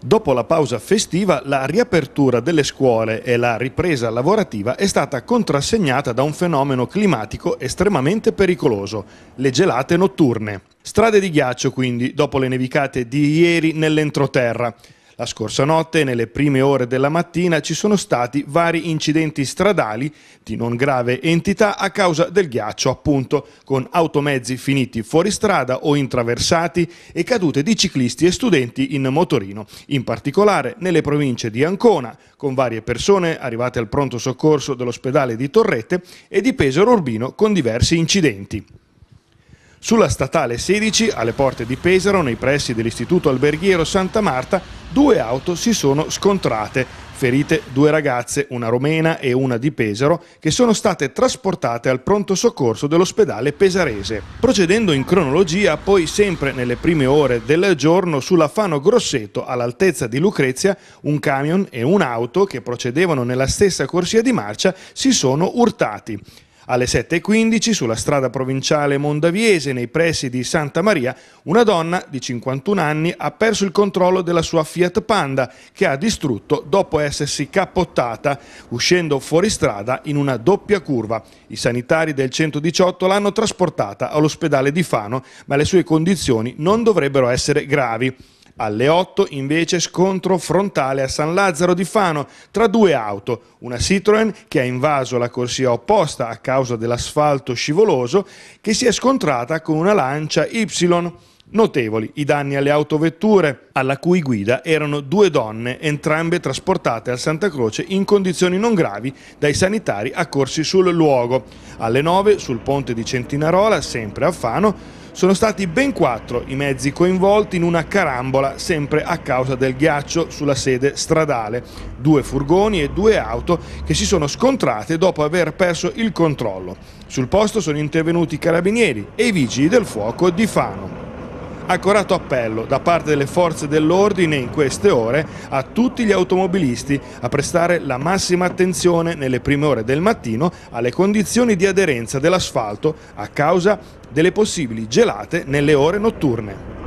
Dopo la pausa festiva, la riapertura delle scuole e la ripresa lavorativa è stata contrassegnata da un fenomeno climatico estremamente pericoloso, le gelate notturne. Strade di ghiaccio quindi, dopo le nevicate di ieri nell'entroterra. La scorsa notte, nelle prime ore della mattina, ci sono stati vari incidenti stradali di non grave entità a causa del ghiaccio, appunto, con automezzi finiti fuori strada o intraversati e cadute di ciclisti e studenti in motorino, in particolare nelle province di Ancona, con varie persone arrivate al pronto soccorso dell'ospedale di Torrette e di Pesaro Urbino con diversi incidenti. Sulla statale 16, alle porte di Pesaro, nei pressi dell'Istituto Alberghiero Santa Marta, due auto si sono scontrate. Ferite due ragazze, una romena e una di Pesaro, che sono state trasportate al pronto soccorso dell'ospedale pesarese. Procedendo in cronologia, poi sempre nelle prime ore del giorno, sulla Fano Grosseto, all'altezza di Lucrezia, un camion e un'auto che procedevano nella stessa corsia di marcia si sono urtati. Alle 7.15 sulla strada provinciale Mondaviese, nei pressi di Santa Maria, una donna di 51 anni ha perso il controllo della sua Fiat Panda che ha distrutto dopo essersi capottata uscendo fuori strada in una doppia curva. I sanitari del 118 l'hanno trasportata all'ospedale di Fano ma le sue condizioni non dovrebbero essere gravi. Alle 8 invece scontro frontale a San Lazzaro di Fano tra due auto, una Citroën che ha invaso la corsia opposta a causa dell'asfalto scivoloso che si è scontrata con una lancia Y. Notevoli i danni alle autovetture, alla cui guida erano due donne, entrambe trasportate al Santa Croce in condizioni non gravi dai sanitari accorsi sul luogo. Alle 9 sul ponte di Centinarola, sempre a Fano, sono stati ben quattro i mezzi coinvolti in una carambola sempre a causa del ghiaccio sulla sede stradale, due furgoni e due auto che si sono scontrate dopo aver perso il controllo. Sul posto sono intervenuti i carabinieri e i vigili del fuoco di Fano accorato appello da parte delle forze dell'ordine in queste ore a tutti gli automobilisti a prestare la massima attenzione nelle prime ore del mattino alle condizioni di aderenza dell'asfalto a causa delle possibili gelate nelle ore notturne.